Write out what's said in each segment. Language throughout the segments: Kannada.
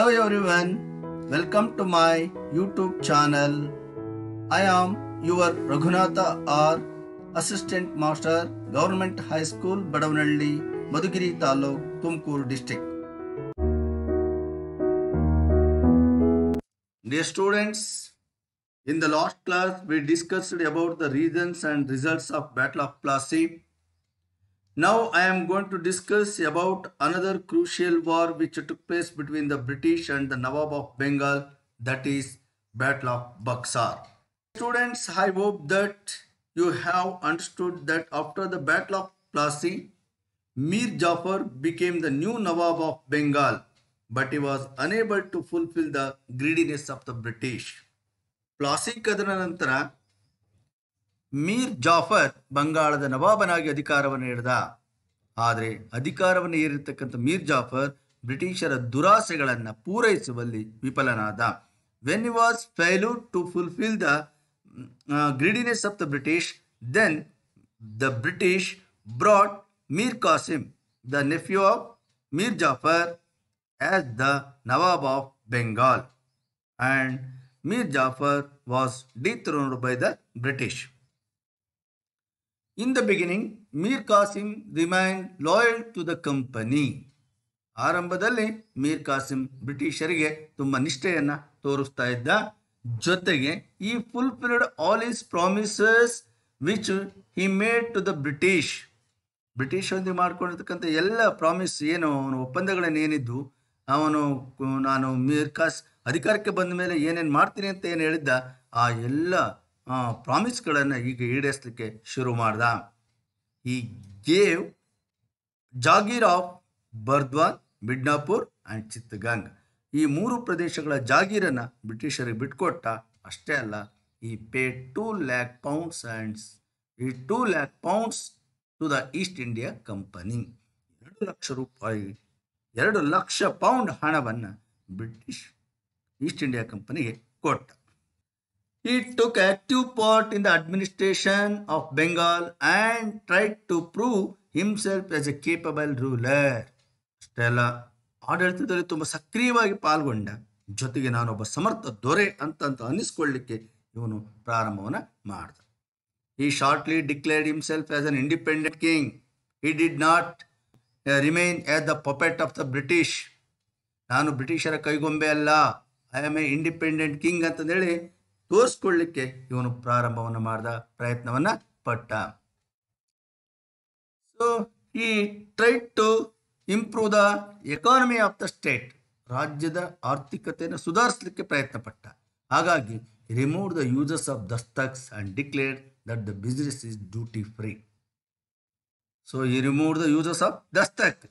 Hello everyone, welcome to my YouTube channel. I am your Raghunatha R, Assistant Master, Government High School, Badavanalli, Madhugiri Taluk, Tumkur District. Dear students, in the last class we discussed about the reasons and results of Battle of Plassey now I am going to discuss about another crucial war which took place between the British and the Nawab of Bengal that is Battle of Buxar. Students, I hope that you have understood that after the Battle of Plassey, Mir Jafar became the new Nawab of Bengal, but he was unable to fulfill the greediness of the British. Plassey ಕದನ ಮೀರ್ ಜಾಫರ್ ಬಂಗಾಳದ ನವಾಬನಾಗಿ ಅಧಿಕಾರವನ್ನು ಹಿಡಿದ ಆದರೆ ಅಧಿಕಾರವನ್ನು ಏರಿರ್ತಕ್ಕಂಥ ಮೀರ್ ಜಾಫರ್ ಬ್ರಿಟಿಷರ ದುರಾಸೆಗಳನ್ನು ಪೂರೈಸುವಲ್ಲಿ ವಿಫಲನಾದ when you was fail to fulfil the greediness of the British then the British brought Mir Qasim the nephew of Mir Jafar as the nawab of Bengal and Mir Jafar was de dethroned by the British in the beginning Mir Qasim remained loyal to the company ಆರಂಭದಲ್ಲಿ ಮೀರ್ ಕಾಸಿಂ ಬ್ರಿಟಿಷರಿಗೆ ತುಂಬ ನಿಷ್ಠೆಯನ್ನು ತೋರಿಸ್ತಾ ಇದ್ದ ಜೊತೆಗೆ ಈ fulfilled all his promises which he made to the British ಬ್ರಿಟಿಷರೊಂದಿಗೆ ಮಾಡ್ಕೊಂಡಿರ್ತಕ್ಕಂಥ ಎಲ್ಲ ಪ್ರಾಮಿಸ್ ಏನು ಅವನ ಒಪ್ಪಂದಗಳನ್ನು ಏನಿದ್ದು ಅವನು ನಾನು ಮೀರ್ ಕಾಸ್ ಅಧಿಕಾರಕ್ಕೆ ಬಂದ ಮೇಲೆ ಏನೇನು ಮಾಡ್ತೀನಿ ಅಂತ ಏನು ಹೇಳಿದ್ದ ಆ ಎಲ್ಲ ಪ್ರಾಮಿಸ್ಗಳನ್ನು ಈಗ ಈಡೇರಿಸಲಿಕ್ಕೆ ಶುರು ಮಾಡ್ದ ಈ gave jagir of Burdwan Midnapur and Chittagong ಈ ಮೂರು ಪ್ರದೇಶಗಳ ಜಾಗೀರನ್ನು ಬ್ರಿಟಿಷರಿಗೆ ಬಿಟ್ಕೊಟ್ಟ ಅಷ್ಟೇ ಅಲ್ಲ ಈ ಪೇ ಟೂ ಲ್ಯಾಕ್ ಪೌಂಡ್ಸ್ ಆ್ಯಂಡ್ಸ್ ಈ two lakh pounds to the East India company ಎರಡು ಲಕ್ಷ ರೂಪಾಯಿ ಎರಡು ಲಕ್ಷ ಪೌಂಡ್ ಹಣವನ್ನು ಬ್ರಿಟಿಷ್ ಈಸ್ಟ್ ಇಂಡಿಯಾ ಕಂಪನಿಗೆ ಕೊಟ್ಟ He took active part in the administration of Bengal and tried to prove himself as a capable ruler. ಅಷ್ಟೆಲ್ಲ ಆಡಳಿತದಲ್ಲಿ ತುಂಬ ಸಕ್ರಿಯವಾಗಿ ಪಾಲ್ಗೊಂಡ ಜೊತೆಗೆ ನಾನೊಬ್ಬ ಸಮರ್ಥ ದೊರೆ ಅಂತ ಅನ್ನಿಸ್ಕೊಳ್ಳಿಕ್ಕೆ ಇವನು ಪ್ರಾರಂಭವನ್ನು ಮಾಡಿದ ಈ shortly declared himself as an independent king he did not remain as the puppet of the British ನಾನು ಬ್ರಿಟಿಷರ ಕೈಗೊಂಬೆ ಅಲ್ಲ I am a independent king ಅಂತಂದೇಳಿ ತೋರಿಸ್ಕೊಳ್ಳಿಕ್ಕೆ ಇವನು ಪ್ರಾರಂಭವನ್ನು ಮಾಡಿದ ಪ್ರಯತ್ನವನ್ನ ಪಟ್ಟ ಸೊ ಈ try to improve the economy of the state ರಾಜ್ಯದ ಆರ್ಥಿಕತೆಯನ್ನು ಸುಧಾರಿಸಲಿಕ್ಕೆ ಪ್ರಯತ್ನ ಪಟ್ಟ ಹಾಗಾಗಿ remove the uses of dastaks and declare that the business is duty free so ಈ remove the uses of dastak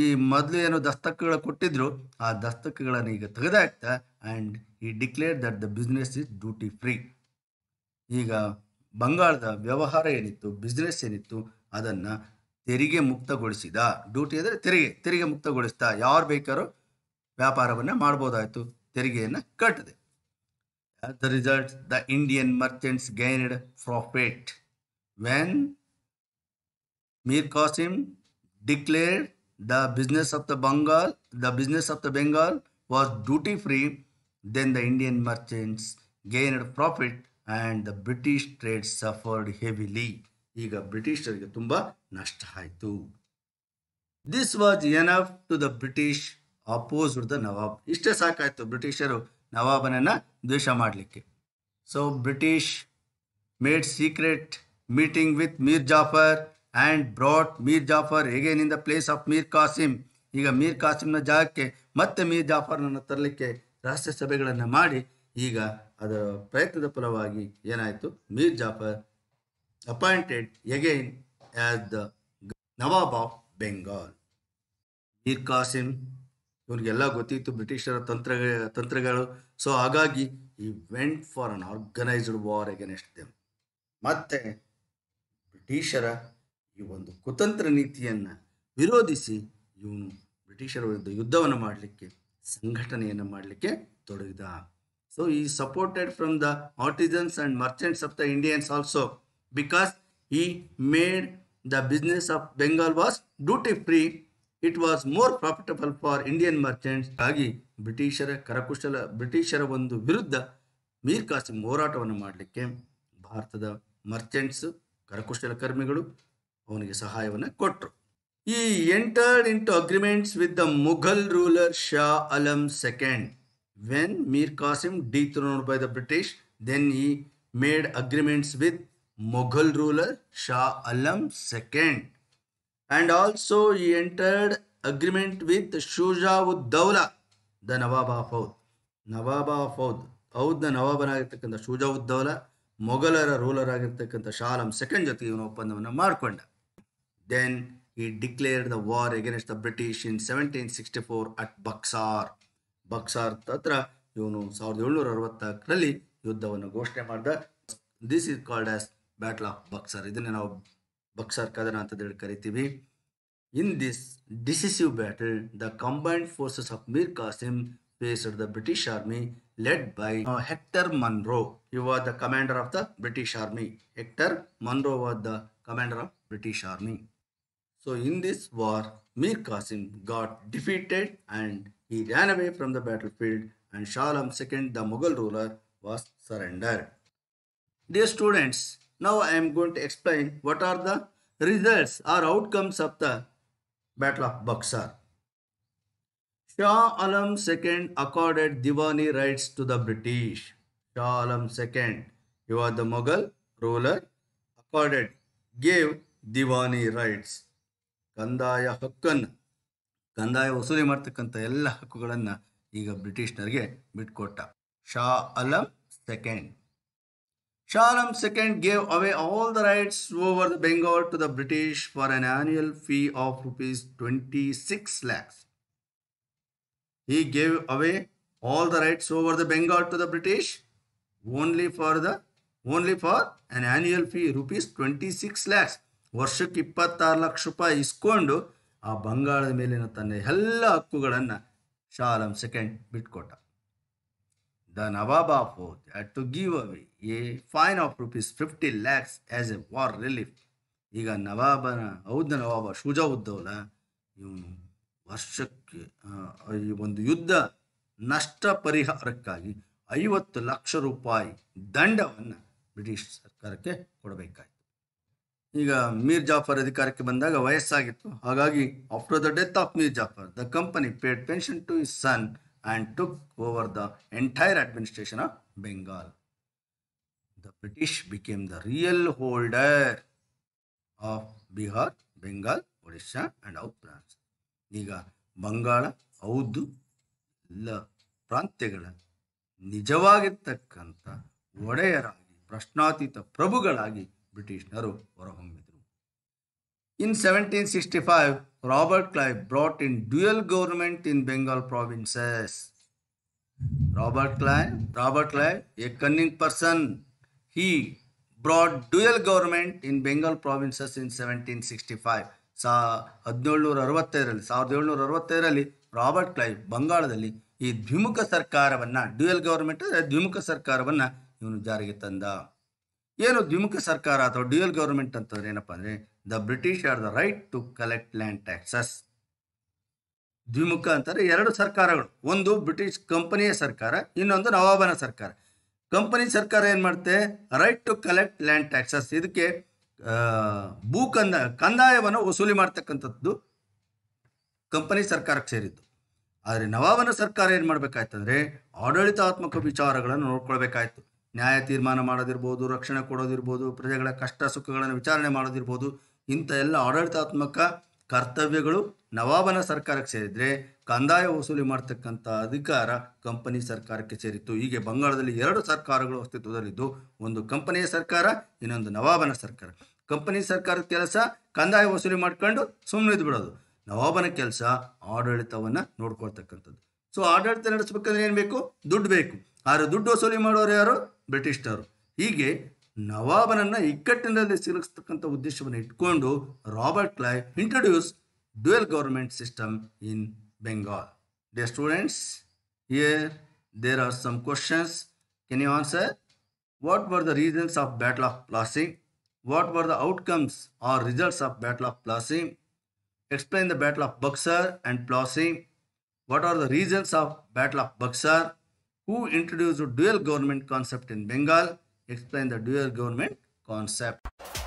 ಈ ಮೊದಲು ಏನು ದಸ್ತಕಗಳು ಕೊಟ್ಟಿದ್ರು ಆ ದಸ್ತಕಗಳನ್ನು ಈಗ ತೆಗೆದಾಕ್ತಾ ಆ್ಯಂಡ್ ಈ declare that the business is duty free ಈಗ ಬಂಗಾಳದ ವ್ಯವಹಾರ ಏನಿತ್ತು ಬಿಸ್ನೆಸ್ ಏನಿತ್ತು ಅದನ್ನು ತೆರಿಗೆ ಮುಕ್ತಗೊಳಿಸಿದ ಡ್ಯೂಟಿ ಅಂದರೆ ತೆರಿಗೆ ತೆರಿಗೆ ಮುಕ್ತಗೊಳಿಸ್ತಾ ಯಾರು ಬೇಕಾದ್ರೂ ವ್ಯಾಪಾರವನ್ನು ಮಾಡ್ಬೋದಾಯಿತು ತೆರಿಗೆಯನ್ನು ಕಟ್ಟದೆ the result the Indian merchants gained profit when Mir Qasim declared the business of the Bengal, the business of the Bengal was duty free, then the Indian merchants gained profit and the British trade suffered heavily. British This was enough to the British opposed the Nawab. Ishta Sakaito, Britisher Nawabanana, Dushamadlike. So British made secret meeting with Mir Jafar and brought Mir Jafar again in the place of Mir Qasim ಈಗ ಮೀರ್ ಕಾಸಿಮ್ನ ಜಾಗಕ್ಕೆ ಮತ್ತೆ ಮೀರ್ ಜಾಫರ್ನನ್ನು ತರಲಿಕ್ಕೆ ರಾಷ್ಟ್ರೀಯ ಸಭೆಗಳನ್ನು ಮಾಡಿ ಈಗ ಅದರ ಪ್ರಯತ್ನದ ಫಲವಾಗಿ ಏನಾಯಿತು Mir Jafar appointed again as the nawab of Bengal Mir Qasim ಇವನಿಗೆಲ್ಲ ಗೊತ್ತಿತ್ತು ಬ್ರಿಟಿಷರ ತಂತ್ರ ತಂತ್ರಗಳು ಸೊ ಹಾಗಾಗಿ ಈ went for an organised war against them ಮತ್ತೆ ಬ್ರಿಟಿಷರ ಈ ಒಂದು ಕುತಂತ್ರ ನೀತಿಯನ್ನು ವಿರೋಧಿಸಿ ಇವನು ಬ್ರಿಟಿಷರ ವಿರುದ್ಧ ಯುದ್ಧವನ್ನು ಮಾಡಲಿಕ್ಕೆ ಸಂಘಟನೆಯನ್ನು ಮಾಡಲಿಕ್ಕೆ ತೊಡಗಿದ ಸೊ ಈ supported from the artisans and merchants of the Indians also because ಈ made the business of Bengal was duty free it was more profitable for Indian merchants ಆಗಿ ಬ್ರಿಟಿಷರ ಕರಕುಶಲ ಬ್ರಿಟಿಷರ ಒಂದು ವಿರುದ್ಧ ಮೀರ್ ಕಾಸಿಂ ಹೋರಾಟವನ್ನು ಮಾಡಲಿಕ್ಕೆ ಭಾರತದ ಮರ್ಚೆಂಟ್ಸ್ ಕರ್ಮಿಗಳು ಅವನಿಗೆ ಸಹಾಯವನ್ನು ಕೊಟ್ಟರು ಈ entered into agreements with the Mughal ruler Shah Alam second when Mir Qasim de dethrone by the British then ಈ made agreements with Mughal ruler Shah Alam second and also ಈ entered agreement with ud Daula the nawab of Oudh nawab of Oudh ಹೌದ್ನ ನವಾಬನಾಗಿರ್ತಕ್ಕಂಥ ಉದ್ ದೌಲಾ ಮೊಘಲರ ರೂಲರ್ ಆಗಿರ್ತಕ್ಕಂಥ ಶಾ ಅಲಂ ಸೆಕೆಂಡ್ ಜೊತೆಗೆ ಇವನು ಒಪ್ಪಂದವನ್ನು ಮಾಡಿಕೊಂಡ Then he declared the war against the in seventeen sixty at Buxar. Buxar ಹತ್ರ ಇವನು ಸಾವಿರದ ಏಳ್ನೂರ ಅರವತ್ತರಲ್ಲಿ ಯುದ್ಧವನ್ನು ಘೋಷಣೆ ಮಾಡಿದ this is called as battle of Buxar ಇದನ್ನೇ ನಾವು ಬಕ್ಸರ್ ಕದನ ಅಂತ ಹೇಳಿ ಕರಿತೀವಿ in this decisive battle the combined forces of Mir Qasim faced the British army led by Hector Munro ಇವಾದ the commander of the British army Hector Munro was the commander of British army So in this war, Mir Qasim got defeated and he ran away from the battlefield and Shah Alam II, the Mughal ruler, was surrendered. Dear students, now I am going to explain what are the results or outcomes of the Battle of Buxar. Shah Alam II accorded Diwani rights to the British. Shah Alam II, he was the Mughal ruler, accorded, gave Diwani rights ಕಂದಾಯ ಹಕ್ಕನ್ನು ಕಂದಾಯ ವಸೂಲಿ ಮಾಡ್ತಕ್ಕಂಥ ಎಲ್ಲ ಹಕ್ಕುಗಳನ್ನು ಈಗ ಬ್ರಿಟಿಷ್ನರಿಗೆ ಬಿಟ್ಕೊಟ್ಟ Shah Alam second Shah Alam second gave away all the rights over the Bengal to the British for an annual fee of rupees twenty six lakhs ಈ gave away all the rights over the Bengal to the British only for the only for an annual fee rupees twenty six lakhs ವರ್ಷಕ್ಕೆ ಇಪ್ಪತ್ತಾರು ಲಕ್ಷ ರೂಪಾಯಿ ಇಸ್ಕೊಂಡು ಆ ಬಂಗಾಳದ ಮೇಲಿನ ತನ್ನ ಎಲ್ಲ ಹಕ್ಕುಗಳನ್ನು ಶಾಲಂ ಸೆಕೆಂಡ್ ಬಿಟ್ಕೊಟ್ಟ the nawab of to give away a fine of rupees fifty lakhs as a war relief ಈಗ ನವಾಬನ ಹೌದ ನವಾಬ ಶೂಜಾ ಉದ್ದವಲ್ಲ ಇವನು ವರ್ಷಕ್ಕೆ ಈ ಒಂದು ಯುದ್ಧ ನಷ್ಟ ಪರಿಹಾರಕ್ಕಾಗಿ ಐವತ್ತು ಲಕ್ಷ ರೂಪಾಯಿ ದಂಡವನ್ನು ಬ್ರಿಟಿಷ್ ಸರ್ಕಾರಕ್ಕೆ ಕೊಡಬೇಕಾಯಿತು ಈಗ ಮೀರ್ ಜಾಫರ್ ಅಧಿಕಾರಕ್ಕೆ ಬಂದಾಗ ವಯಸ್ಸಾಗಿತ್ತು ಹಾಗಾಗಿ after the death of Mir Jafar the company paid pension to his son and took over the entire administration of Bengal the British became the real holder of Bihar Bengal Odisha and out ಪ್ರಾನ್ಸ್ ಈಗ ಬಂಗಾಳ ಹೌದು ಎಲ್ಲ ಪ್ರಾಂತ್ಯಗಳ ನಿಜವಾಗಿರ್ತಕ್ಕಂಥ ಒಡೆಯರಾಗಿ ಪ್ರಶ್ನಾತೀತ ಪ್ರಭುಗಳಾಗಿ ಬ್ರಿಟಿಷ್ನರು ಹೊರಹೊಮ್ಮಿದರು in seventeen sixty five Robert Clive brought in dual government in Bengal provinces Robert Clive Robert Clive a cunning person he broad dual government in Bengal provinces in seventeen sixty five ಸಾ ಹದಿನೇಳುನೂರ ಅರವತ್ತೈದರಲ್ಲಿ ಸಾವಿರದ ಏಳ್ನೂರ ಅರವತ್ತೈದರಲ್ಲಿ ರಾಬರ್ಟ್ ಕ್ಲೈವ್ ಬಂಗಾಳದಲ್ಲಿ ಈ ದ್ವಿಮುಖ ಸರ್ಕಾರವನ್ನು ಡ್ಯೂಯಲ್ ಗೌರ್ಮೆಂಟ್ ಅಂದರೆ ದ್ವಿಮುಖ ಸರ್ಕಾರವನ್ನು ಇವನು ಜಾರಿಗೆ ತಂದ ಏನು ದ್ವಿಮುಖ ಸರ್ಕಾರ ಅಥವಾ ಡ್ಯೂಯಲ್ ಗೌರ್ಮೆಂಟ್ ಅಂತಂದ್ರೆ ಏನಪ್ಪಾ ಅಂದ್ರೆ the British are the right to collect land taxes ದ್ವಿಮುಖ ಅಂತಂದ್ರೆ ಎರಡು ಸರ್ಕಾರಗಳು ಒಂದು ಬ್ರಿಟಿಷ್ ಕಂಪನಿಯ ಸರ್ಕಾರ ಇನ್ನೊಂದು ನವಾಬನ ಸರ್ಕಾರ ಕಂಪನಿ ಸರ್ಕಾರ ಏನು ಮಾಡುತ್ತೆ right to collect land taxes ಇದಕ್ಕೆ ಭೂ ಕಂದ ಕಂದಾಯವನ್ನು ವಸೂಲಿ ಮಾಡ್ತಕ್ಕಂಥದ್ದು ಕಂಪನಿ ಸರ್ಕಾರಕ್ಕೆ ಸೇರಿದ್ದು ಆದರೆ ನವಾಬನ ಸರ್ಕಾರ ಏನು ಮಾಡ್ಬೇಕಾಯ್ತಂದ್ರೆ ಆಡಳಿತಾತ್ಮಕ ವಿಚಾರಗಳನ್ನು ನೋಡ್ಕೊಳ್ಬೇಕಾಯ್ತು ನ್ಯಾಯ ತೀರ್ಮಾನ ಮಾಡೋದಿರ್ಬೋದು ರಕ್ಷಣೆ ಕೊಡೋದಿರ್ಬೋದು ಪ್ರಜೆಗಳ ಕಷ್ಟ ಸುಖಗಳನ್ನು ವಿಚಾರಣೆ ಮಾಡೋದಿರ್ಬೋದು ಇಂಥ ಎಲ್ಲ ಆಡಳಿತಾತ್ಮಕ ಕರ್ತವ್ಯಗಳು ನವಾಬನ ಸರ್ಕಾರಕ್ಕೆ ಸೇರಿದರೆ ಕಂದಾಯ ವಸೂಲಿ ಮಾಡ್ತಕ್ಕಂಥ ಅಧಿಕಾರ ಕಂಪನಿ ಸರ್ಕಾರಕ್ಕೆ ಸೇರಿತ್ತು ಹೀಗೆ ಬಂಗಾಳದಲ್ಲಿ ಎರಡು ಸರ್ಕಾರಗಳು ಅಸ್ತಿತ್ವದಲ್ಲಿದ್ದು ಒಂದು ಕಂಪನಿಯ ಸರ್ಕಾರ ಇನ್ನೊಂದು ನವಾಬನ ಸರ್ಕಾರ ಕಂಪನಿ ಸರ್ಕಾರದ ಕೆಲಸ ಕಂದಾಯ ವಸೂಲಿ ಮಾಡ್ಕೊಂಡು ಸುಮ್ಮನೆ ಬಿಡೋದು ನವಾಬನ ಕೆಲಸ ಆಡಳಿತವನ್ನು ನೋಡ್ಕೊಳ್ತಕ್ಕಂಥದ್ದು ಸೊ ಆಡಳಿತ ನಡೆಸ್ಬೇಕಂದ್ರೆ ಏನು ಬೇಕು ದುಡ್ಡು ಬೇಕು ಆದರೆ ದುಡ್ಡು ವಸೂಲಿ ಮಾಡೋರು ಯಾರು ಬ್ರಿಟಿಷ್ನವರು ಹೀಗೆ ನವಾಬನನ್ನು ಇಕ್ಕಟ್ಟಿನಲ್ಲಿ ಸಿಲುಕಿಸ್ತಕ್ಕಂಥ ಉದ್ದೇಶವನ್ನು ಇಟ್ಕೊಂಡು Robert Clive introduce dual government system in Bengal dear students here there are some questions can you answer what were the reasons of battle of Plassey what were the outcomes or results of battle of Plassey explain the battle of Buxar and Plassey what are the reasons of battle of Buxar who introduced the dual government concept in Bengal, Explain the dual government concept.